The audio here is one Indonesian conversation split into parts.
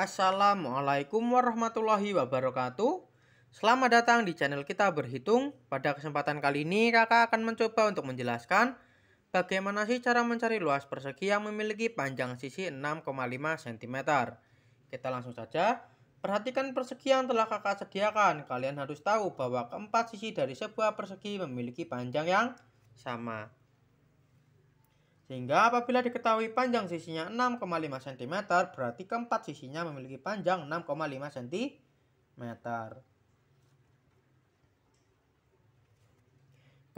Assalamualaikum warahmatullahi wabarakatuh. Selamat datang di channel kita berhitung. Pada kesempatan kali ini kakak akan mencoba untuk menjelaskan bagaimana sih cara mencari luas persegi yang memiliki panjang sisi 6,5 cm. Kita langsung saja. Perhatikan persegi yang telah kakak sediakan. Kalian harus tahu bahwa keempat sisi dari sebuah persegi memiliki panjang yang sama. Sehingga apabila diketahui panjang sisinya 6,5 cm, berarti keempat sisinya memiliki panjang 6,5 cm.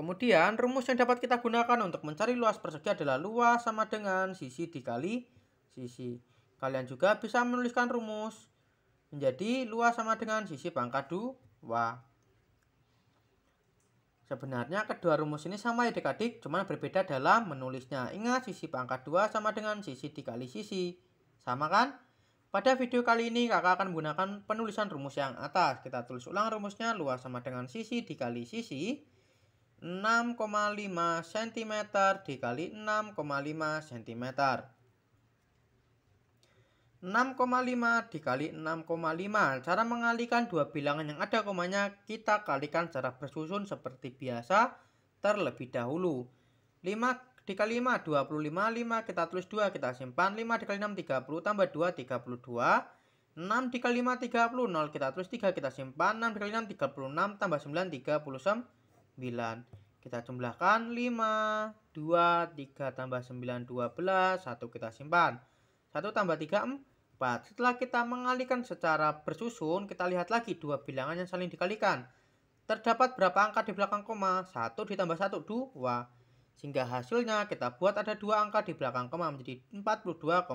Kemudian, rumus yang dapat kita gunakan untuk mencari luas persegi adalah luas sama dengan sisi dikali sisi. Kalian juga bisa menuliskan rumus menjadi luas sama dengan sisi pangkat 2. Sebenarnya kedua rumus ini sama ya adik-adik, cuman berbeda dalam menulisnya. Ingat, sisi pangkat 2 sama dengan sisi dikali sisi. Sama kan? Pada video kali ini kakak akan menggunakan penulisan rumus yang atas. Kita tulis ulang rumusnya, luas sama dengan sisi dikali sisi. 6,5 cm dikali 6,5 cm. 6,5 dikali 6,5 Cara mengalihkan dua bilangan yang ada komanya kita kalikan secara bersusun seperti biasa terlebih dahulu 5 dikali 5 25 5 kita tulis 2 kita simpan 5 dikali 6 30 tambah 2 32 6 dikali 5 30 0 kita tulis 3 kita simpan 6 dikali 6 36 tambah 9 39 kita jumlahkan 5 2 3 tambah 9 12 1 kita simpan 1 tambah 3 4 4. Setelah kita mengalikan secara bersusun, kita lihat lagi dua bilangan yang saling dikalikan. Terdapat berapa angka di belakang koma? 1 ditambah 1, 2. Sehingga hasilnya kita buat ada dua angka di belakang koma menjadi 42,25.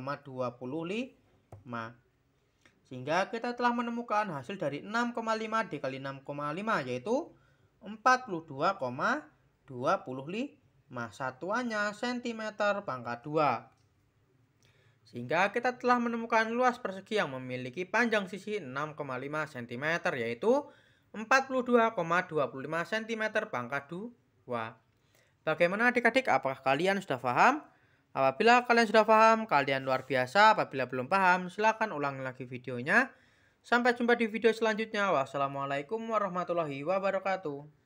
Sehingga kita telah menemukan hasil dari 6,5 dikali 6,5 yaitu 42,25. Satuannya cm pangkat 2. Sehingga kita telah menemukan luas persegi yang memiliki panjang sisi 6,5 cm yaitu 42,25 cm pangkat 2. Bagaimana adik-adik apakah kalian sudah paham? Apabila kalian sudah paham, kalian luar biasa. Apabila belum paham, silakan ulangi lagi videonya. Sampai jumpa di video selanjutnya. Wassalamualaikum warahmatullahi wabarakatuh.